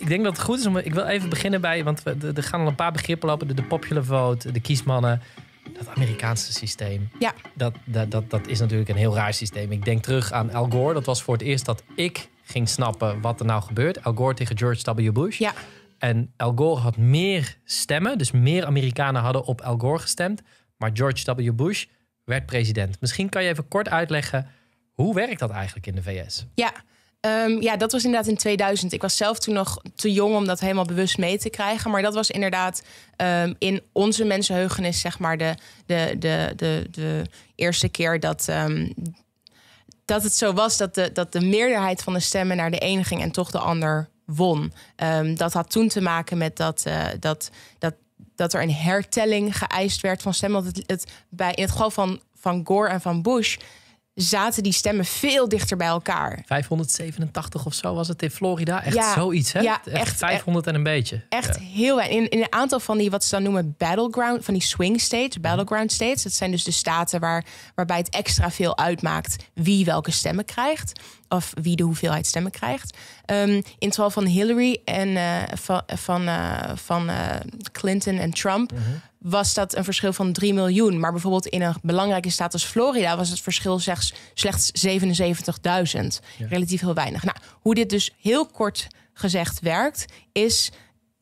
ik denk dat het goed is om. Ik wil even beginnen bij. Want we, er gaan al een paar begrippen lopen: de, popular vote, de kiesmannen. Dat Amerikaanse systeem. Ja. Dat, dat, dat, dat is natuurlijk een heel raar systeem. Ik denk terug aan Al Gore. Dat was voor het eerst dat ik ging snappen wat er nou gebeurt. Al Gore tegen George W. Bush. Ja. En Al Gore had meer stemmen. Dus meer Amerikanen hadden op Al Gore gestemd. Maar George W. Bush werd president. Misschien kan je even kort uitleggen. Hoe werkt dat eigenlijk in de VS? Ja. Ehm, ja, dat was inderdaad in 2000. Ik was zelf toen nog te jong om dat helemaal bewust mee te krijgen. Maar dat was inderdaad ehm, in onze mensenheugenis, zeg maar, de, de, de, de, de eerste keer dat. Ehm, dat het zo was dat de, dat de meerderheid van de stemmen naar de ene ging en toch de ander won. dat had toen te maken met dat, eh, dat, dat, dat er een hertelling geëist werd van stemmen. Want het, het, bij, in het geval van, van Gore en van Bush zaten die stemmen veel dichter bij elkaar. 587 of zo was het in Florida. Echt zoiets, hè? Ja, echt, 500 en een beetje. Echt heel weinig. In, in, een aantal van die, wat ze dan noemen, battleground... van die swing states, battleground states. Dat zijn dus de staten waar, waarbij het extra veel uitmaakt... wie welke stemmen krijgt. Of wie de hoeveelheid stemmen krijgt. Ehm, in het geval van Hillary en eh, van, van, eh, van eh, Clinton en Trump... Mhm was dat een verschil van 3 miljoen. Maar bijvoorbeeld in een belangrijke staat als Florida was het verschil slechts, slechts 77.000. Relatief heel weinig. Nou, hoe dit dus heel kort gezegd werkt, is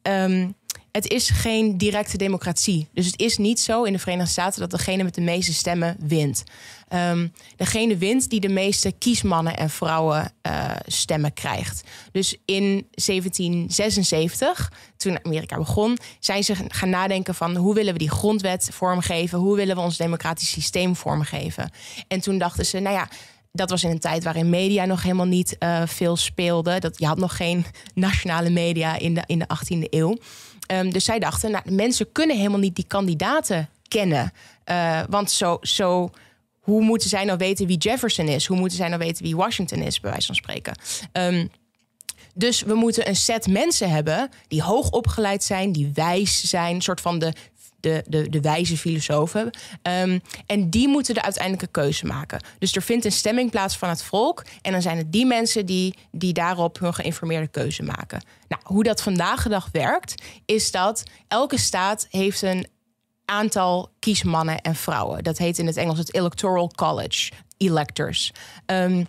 ehm, het is geen directe democratie. Dus het is niet zo in de Verenigde Staten dat degene met de meeste stemmen wint. Ehm, degene wint die de meeste kiesmannen en vrouwen eh, stemmen krijgt. Dus in 1776, toen Amerika begon, zijn ze gaan nadenken van hoe willen we die grondwet vormgeven? Hoe willen we ons democratisch systeem vormgeven? En toen dachten ze, nou ja dat was in een tijd waarin media nog helemaal niet eh, veel speelde. Dat, je had nog geen nationale media in in de 18e eeuw. Ehm, dus zij dachten, nou, mensen kunnen helemaal niet die kandidaten kennen. Eh, want zo, zo, hoe moeten zij nou weten wie Jefferson is? Hoe moeten zij nou weten wie Washington is, bij wijze van spreken? Ehm, dus we moeten een set mensen hebben die hoog opgeleid zijn, die wijs zijn, een soort van de de, de, de wijze filosofen. Ehm, en die moeten de uiteindelijke keuze maken. Dus er vindt een stemming plaats van het volk. En dan zijn het die mensen die, die daarop hun geïnformeerde keuze maken. Nou, hoe dat vandaag de dag werkt, is dat elke staat heeft een aantal kiesmannen en vrouwen. Dat heet in het Engels het Electoral College, electors. Ehm,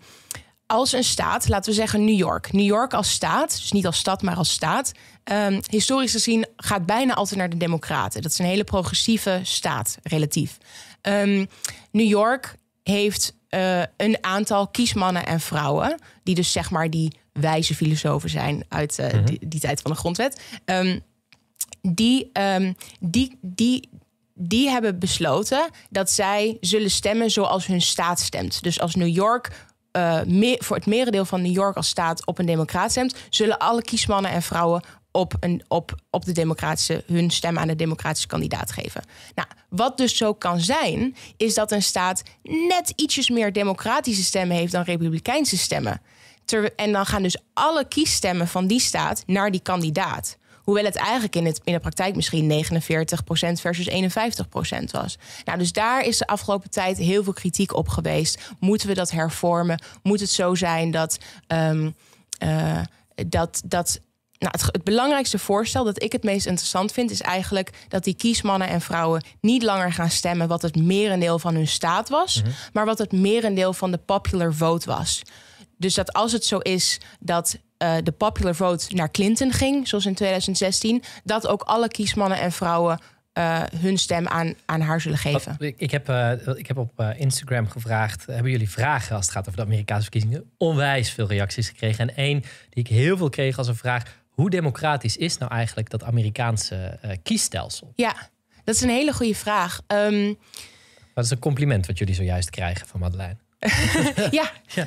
als een staat, laten we zeggen New York. New York als staat, dus niet als stad, maar als staat, Ehm, historisch gezien gaat bijna altijd naar de Democraten. Dat is een hele progressieve staat, relatief. Ehm, New York heeft eh, een aantal kiesmannen en vrouwen, die dus zeg maar die wijze filosofen zijn uit eh, mhm. die, tijd van de grondwet. Ehm, die, die, die, die hebben besloten dat zij zullen stemmen zoals hun staat stemt. Dus als New York eh, voor het merendeel van New York als staat op een democraat stemt, zullen alle kiesmannen en vrouwen op, een, op, op de democratische, hun stem aan de democratische kandidaat geven. Nou, wat dus zo kan zijn, is dat een staat net ietsjes meer democratische stemmen heeft dan republikeinse stemmen. en dan gaan dus alle kiesstemmen van die staat naar die kandidaat. Hoewel het eigenlijk in, in de praktijk misschien 49% versus 51% was. Nou, dus daar is de afgelopen tijd heel veel kritiek op geweest. Moeten we dat hervormen? Moet het zo zijn dat. Ehm, eh, dat, dat nou, het, het, belangrijkste voorstel dat ik het meest interessant vind, is eigenlijk dat die kiesmannen en vrouwen niet langer gaan stemmen wat het merendeel van hun staat was, mhm. maar wat het merendeel van de popular vote was. Dus dat als het zo is dat eh, de popular vote naar Clinton ging, zoals in 2016, dat ook alle kiesmannen en vrouwen eh, hun stem aan, aan haar zullen geven. ik, heb, eh, ik heb op Instagram gevraagd: hebben jullie vragen als het gaat over de Amerikaanse verkiezingen? Onwijs veel reacties gekregen. En één die ik heel veel kreeg als een vraag hoe democratisch is nou eigenlijk dat Amerikaanse eh, kiesstelsel? Ja, dat is een hele goede vraag. Ehm, dat is een compliment wat jullie zojuist krijgen van Madeleine. ja. ja.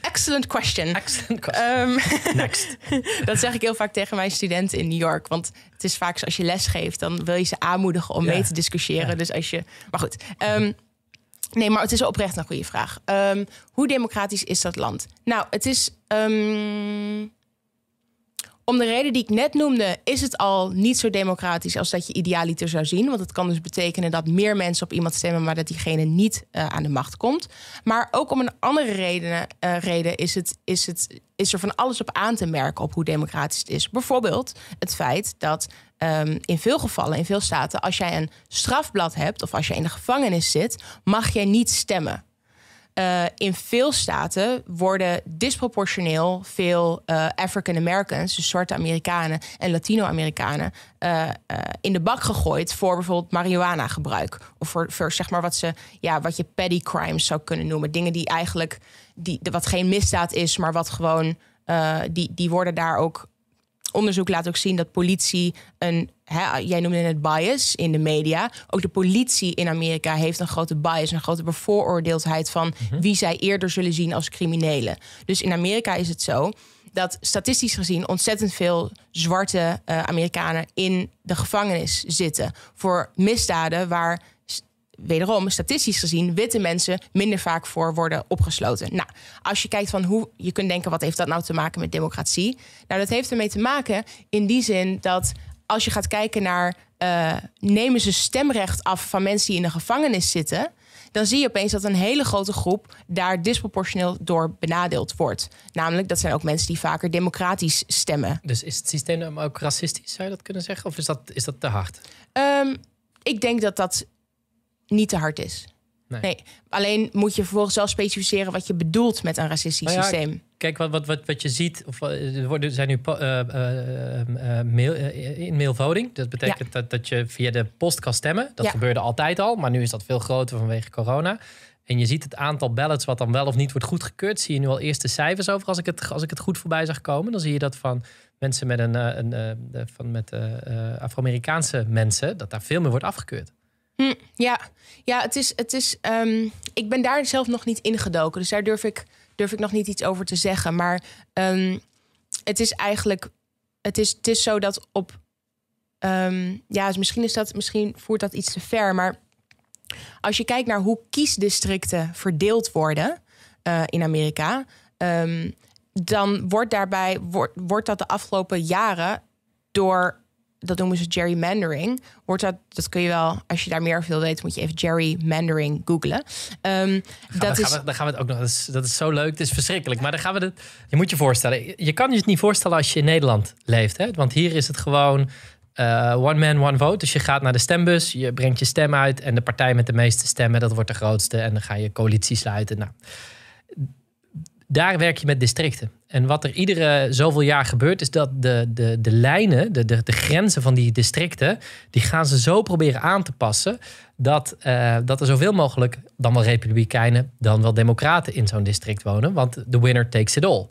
excellent question. Excellent question. Ehm, Next. dat zeg ik heel vaak tegen mijn studenten in New York. Want het is vaak zo als je les geeft, dan wil je ze aanmoedigen om mee te discussiëren. Dus als je. Maar goed. Um, nee, maar het is oprecht een goede vraag. hoe democratisch is dat land? Nou, het is. Om de reden die ik net noemde, is het al niet zo democratisch als dat je idealiter zou zien. Want het kan dus betekenen dat meer mensen op iemand stemmen, maar dat diegene niet eh, aan de macht komt. Maar ook om een andere reden, eh, reden is, het, is, het, is er van alles op aan te merken op hoe democratisch het is. Bijvoorbeeld het feit dat ehm, in veel gevallen, in veel staten, als jij een strafblad hebt of als je in de gevangenis zit, mag jij niet stemmen. Eh, in veel staten worden disproportioneel veel eh, African Americans, dus zwarte Amerikanen en Latino-Amerikanen, eh, in de bak gegooid voor bijvoorbeeld marihuana gebruik. Of voor, voor, zeg maar wat, ze, ja, wat je petty crimes zou kunnen noemen. Dingen die eigenlijk, die, wat geen misdaad is, maar wat gewoon, die, die worden daar ook onderzoek laat ook zien dat politie een Hè, jij noemde het bias in de media. Ook de politie in Amerika heeft een grote bias, een grote bevooroordeeldheid van mhm. wie zij eerder zullen zien als criminelen. Dus in Amerika is het zo dat statistisch gezien ontzettend veel zwarte eh, Amerikanen in de gevangenis zitten voor misdaden waar wederom statistisch gezien witte mensen minder vaak voor worden opgesloten. Nou, als je kijkt van hoe je kunt denken, wat heeft dat nou te maken met democratie? Nou, dat heeft ermee te maken in die zin dat als je gaat kijken naar eh, nemen ze stemrecht af van mensen die in de gevangenis zitten, dan zie je opeens dat een hele grote groep daar disproportioneel door benadeeld wordt. Namelijk, dat zijn ook mensen die vaker democratisch stemmen. Dus is het systeem ook racistisch, zou je dat kunnen zeggen? Of is dat, is dat te hard? Ehm, ik denk dat dat niet te hard is. Nee. Alleen moet je vervolgens zelf specificeren wat je bedoelt met een racistisch nou systeem. Kijk, wat, wat, wat, wat je ziet, of, eh, er worden, zijn nu uh, mail, in mailvoting. Dat betekent dat, dat je via de post kan stemmen. Dat gebeurde altijd al, maar nu is dat veel groter vanwege corona. En je ziet het aantal ballots wat dan wel of niet wordt goedgekeurd. Zie je nu al eerste cijfers over als ik het, als ik het goed voorbij zag komen. Dan zie je dat van mensen met, een, een, van, met Afro-Amerikaanse mensen, dat daar veel meer wordt afgekeurd. Hm, ja, ja het is, het is, ehm, ik ben daar zelf nog niet ingedoken. Dus daar durf ik, durf ik nog niet iets over te zeggen. Maar ehm, het is eigenlijk, het is, het is zo dat op, ehm, ja, dus misschien, is dat, misschien voert dat iets te ver. Maar als je kijkt naar hoe kiesdistricten verdeeld worden eh, in Amerika, dan wordt daarbij, wordt, wordt dat de afgelopen jaren door dat noemen ze gerrymandering. Wordt dat, dat kun je wel, als je daar meer over wil weten, moet je even gerrymandering googlen. Um, dat is, gaan gaan we het ook nog, dat is, dat is zo leuk, het is verschrikkelijk. Maar dan gaan we het, je moet je voorstellen, je kan je het niet voorstellen als je in Nederland leeft. Hè? Want hier is het gewoon eh, one man, one vote. Dus je gaat naar de stembus, je brengt je stem uit en de partij met de meeste stemmen, dat wordt de grootste. En dan ga je coalitie sluiten. Nou, daar werk je met districten. En wat er iedere zoveel jaar gebeurt, is dat de, de, de lijnen, de, de, de grenzen van die districten, die gaan ze zo proberen aan te passen dat, eh, dat er zoveel mogelijk dan wel republikeinen, dan wel democraten in zo'n district wonen. Want de winner takes it all.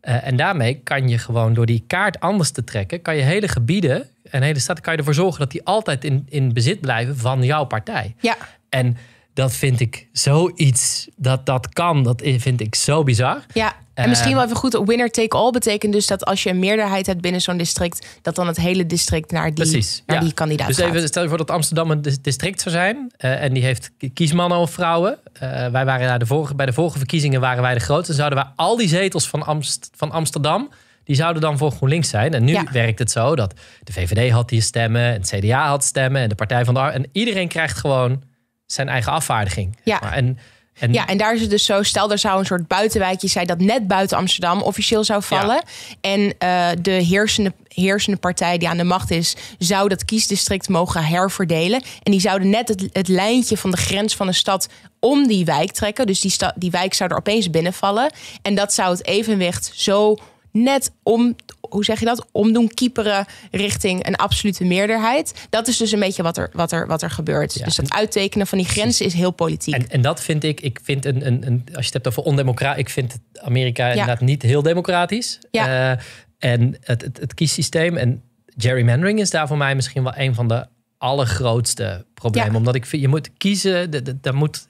Eh, en daarmee kan je gewoon door die kaart anders te trekken, kan je hele gebieden en hele staten kan je ervoor zorgen dat die altijd in, in bezit blijven van jouw partij. Ja. En dat vind ik zoiets. Dat dat kan, dat vind ik zo bizar. Ja, en ehm, misschien wel even goed. Winner take all betekent dus dat als je een meerderheid hebt binnen zo'n district... dat dan het hele district naar die, naar die kandidaat dus Dus even stel je voor dat Amsterdam een district zou zijn... Eh, en die heeft kiesmannen of vrouwen. Eh, wij waren de vorige, bij de vorige verkiezingen waren wij de grootste. Zouden wij al die zetels van, Amst, van Amsterdam die zouden dan voor GroenLinks zijn. En nu werkt het zo dat de VVD had hier stemmen, het CDA had stemmen en de Partij van de Arbeid. En iedereen krijgt gewoon zijn eigen afvaardiging. Ja. maar. en, Ja, en daar is het dus zo, stel er zou een soort buitenwijkje zijn dat net buiten Amsterdam officieel zou vallen. En eh, de heersende, heersende partij die aan de macht is, zou dat kiesdistrict mogen herverdelen. En die zouden net het, het lijntje van de grens van de stad om die wijk trekken. Dus die, sta, die wijk zou er opeens binnenvallen. En dat zou het evenwicht zo net om hoe zeg je dat? Omdoen kieperen richting een absolute meerderheid. Dat is dus een beetje wat er, wat er, wat er gebeurt. Dus het uittekenen van die grenzen is heel politiek. En, en dat vind ik, ik vind een, een, als je het hebt over ondemocratie ik vind Amerika inderdaad niet heel democratisch. Eh, en het, het, het kiessysteem en gerrymandering is daar voor mij misschien wel een van de allergrootste problemen. Omdat ik vind, je moet kiezen, dat moet,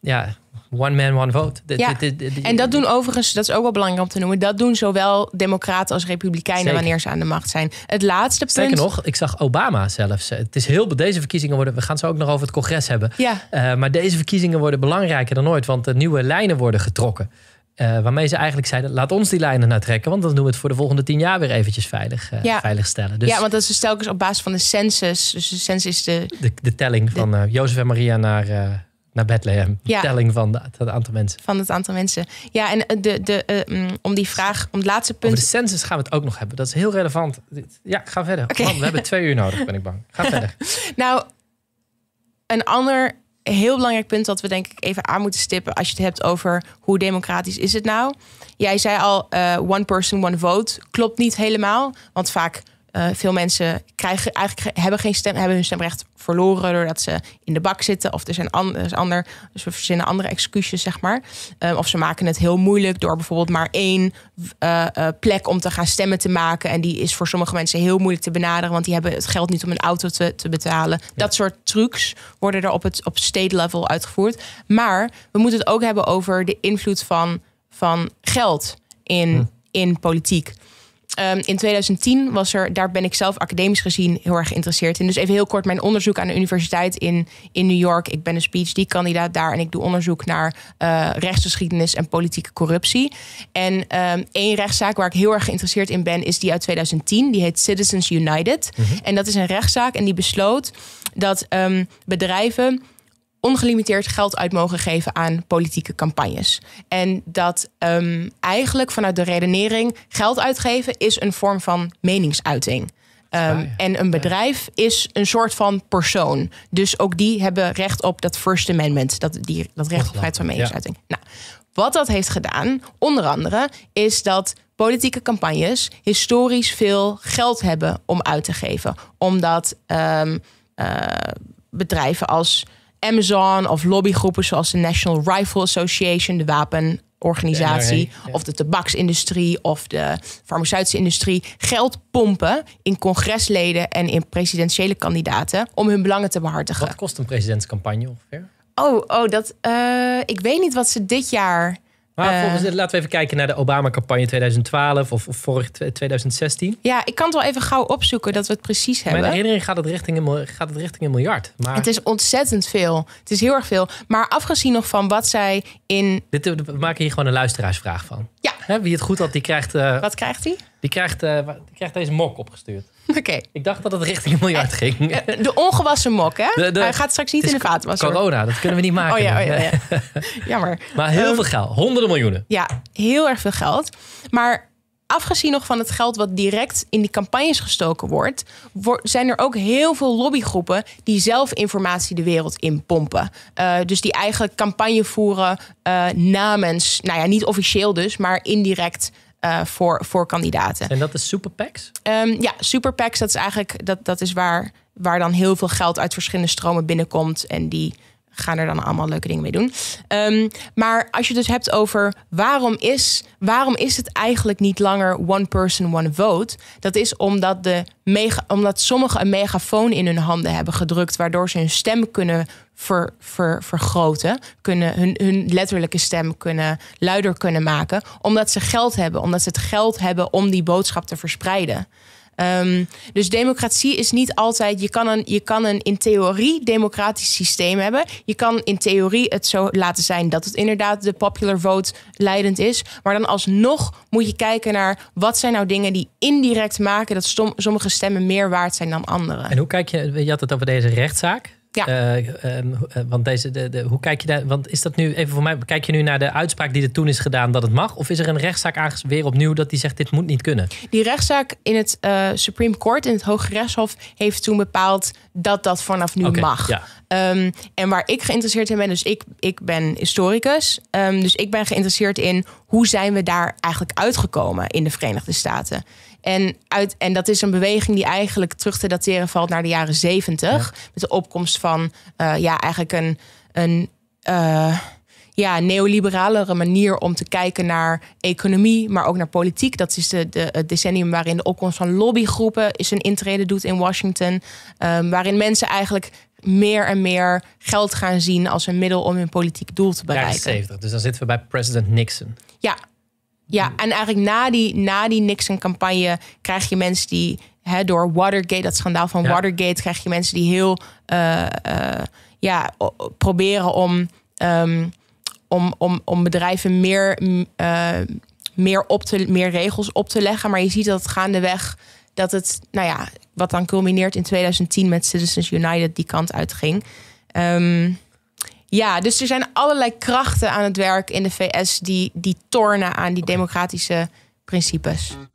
ja, one man, one vote. ja. en dat doen overigens, dat is ook wel belangrijk om te noemen, dat doen zowel democraten als republikeinen wanneer ze aan de macht zijn. Het laatste punt. Zeker nog, ik zag Obama zelfs. Het is heel, deze verkiezingen worden, we gaan ze ook nog over het congres hebben. Ja. Eh, maar deze verkiezingen worden belangrijker dan ooit, want de nieuwe lijnen worden getrokken. Eh, waarmee ze eigenlijk zeiden: laat ons die lijnen nou trekken, want dan doen we het voor de volgende tien jaar weer eventjes veilig, uh, ja. veiligstellen. Dus ja, want dat is dus telkens op basis van de census. Dus de census is de. De, telling van uh, Jozef en Maria naar naar Bethlehem. Ja. telling van het aantal mensen. Van het aantal mensen. Ja, en eh, de, de, eh, mm, om die vraag, om het laatste punt. de census gaan we het ook nog hebben. Dat is heel relevant. Ja, ga verder. we hebben twee uur nodig, ben ik bang. Ga verder. nou, een ander heel belangrijk punt dat we denk ik even aan moeten stippen als je het hebt over hoe democratisch is het nou. Jij zei al, eh, one person, one vote klopt niet helemaal. Want vaak eh, veel mensen krijgen, eigenlijk hebben, geen stem, hebben hun stemrecht verloren doordat ze in de bak zitten. Of er zijn is ander, dus we verzinnen andere excuses, zeg maar. Eh, of ze maken het heel moeilijk door bijvoorbeeld maar één eh, plek om te gaan stemmen te maken. En die is voor sommige mensen heel moeilijk te benaderen, want die hebben het geld niet om een auto te, te betalen. Dat soort trucs worden er op het op state level uitgevoerd. Maar we moeten het ook hebben over de invloed van, van geld in, hm. in politiek. Ehm, in 2010 was er, daar ben ik zelf academisch gezien heel erg geïnteresseerd in. Dus even heel kort mijn onderzoek aan de universiteit in, in New York. Ik ben een speech die kandidaat daar en ik doe onderzoek naar uh, rechtsgeschiedenis en politieke corruptie. En um, één rechtszaak waar ik heel erg geïnteresseerd in ben, is die uit 2010. Die heet Citizens United. Mhm. En dat is een rechtszaak en die besloot dat ehm, bedrijven ongelimiteerd geld uit mogen geven aan politieke campagnes. En dat ehm, eigenlijk vanuit de redenering geld uitgeven is een vorm van meningsuiting. Ehm, en een bedrijf is een soort van persoon. Dus ook die hebben recht op dat First Amendment, dat, die, dat recht op vrijheid van meningsuiting. Nou, wat dat heeft gedaan, onder andere, is dat politieke campagnes historisch veel geld hebben om uit te geven. Omdat ehm, eh, bedrijven als Amazon of lobbygroepen zoals de National Rifle Association, de wapenorganisatie, of de tabaksindustrie of de farmaceutische industrie geld pompen in congresleden en in presidentiële kandidaten om hun belangen te behartigen. Wat kost een presidentscampagne ongeveer? Oh, oh dat, uh, ik weet niet wat ze dit jaar maar ehm, volgens laten we even kijken naar de Obama-campagne 2012 of, of vorig 2016. Ja, ik kan het wel even gauw opzoeken dat we het precies hebben. Mijn herinnering gaat het richting een, gaat het richting een miljard. Maar... Het is ontzettend veel. Het is heel erg veel. Maar afgezien nog van wat zij in... Dit, we maken hier gewoon een luisteraarsvraag van. Ja. wie het goed had, die krijgt... Eh, wat krijgt hij? Die krijgt, eh, krijgt deze mok opgestuurd. Oké. Ik dacht dat het richting een miljard eh, ging. Eh, de ongewassen mok, hè? Hij gaat straks niet in de vaatwasser. Corona, dat kunnen we niet oh maken. Oh ja, ja, jammer. Maar heel ehm, veel geld, honderden miljoenen. Ja, heel erg veel geld. Maar afgezien nog van het geld wat direct in die campagnes gestoken wordt, zijn er ook heel veel lobbygroepen die zelf informatie de wereld in pompen. dus die eigenlijk campagne voeren namens, nou ja, niet officieel dus, maar indirect eh, voor, voor kandidaten. En dat is superpacks? Ehm, ja, superpacks, dat is eigenlijk dat, dat is waar, waar dan heel veel geld uit verschillende stromen binnenkomt. En die gaan er dan allemaal leuke dingen mee doen. Ehm, maar als je dus hebt over waarom is, waarom is het eigenlijk niet langer one person, one vote? Dat is omdat, de mega, omdat sommigen een megafoon in hun handen hebben gedrukt, waardoor ze hun stem kunnen ver, ver, vergroten, kunnen hun, hun letterlijke stem kunnen luider kunnen maken, omdat ze geld hebben, omdat ze het geld hebben om die boodschap te verspreiden. Ehm, dus democratie is niet altijd. Je kan, een, je kan een in theorie democratisch systeem hebben. Je kan in theorie het zo laten zijn dat het inderdaad de popular vote leidend is. Maar dan alsnog moet je kijken naar wat zijn nou dingen die indirect maken dat sommige stemmen meer waard zijn dan andere. En hoe kijk je, je had het over deze rechtszaak. Ja. Eh, ehm, eh, want deze, de, de, hoe kijk je daar? Want is dat nu even voor mij? Kijk je nu naar de uitspraak die er toen is gedaan dat het mag? Of is er een rechtszaak weer opnieuw dat die zegt dit moet niet kunnen? Die rechtszaak in het eh, Supreme Court, in het Hoge Rechtshof, heeft toen bepaald dat dat vanaf nu mag. Ehm, en waar ik geïnteresseerd in ben, dus ik, ik ben historicus. Ehm, dus ik ben geïnteresseerd in hoe zijn we daar eigenlijk uitgekomen in de Verenigde Staten. En, uit, en dat is een beweging die eigenlijk terug te dateren valt naar de jaren zeventig. Met de opkomst van eh, ja, eigenlijk een, een eh, ja, neoliberalere manier om te kijken naar economie, maar ook naar politiek. Dat is de, het decennium waarin de opkomst van lobbygroepen is een intrede doet in Washington. Ehm, waarin mensen eigenlijk meer en meer geld gaan zien als een middel om hun politiek doel te bereiken. 70, dus dan zitten we bij president Nixon. Ja, ja, hmm. en eigenlijk na die, na die Nixon-campagne krijg je mensen die hè, door Watergate, dat schandaal van Watergate, krijg je mensen die heel eh, eh, ja, proberen om, ehm, om, om, om bedrijven meer, eh, meer, op te, meer regels op te leggen. Maar je ziet dat het gaandeweg dat het, nou ja, wat dan culmineert in 2010 met Citizens United die kant uitging. Um, ja, dus er zijn allerlei krachten aan het werk in de VS die, die tornen aan die democratische principes.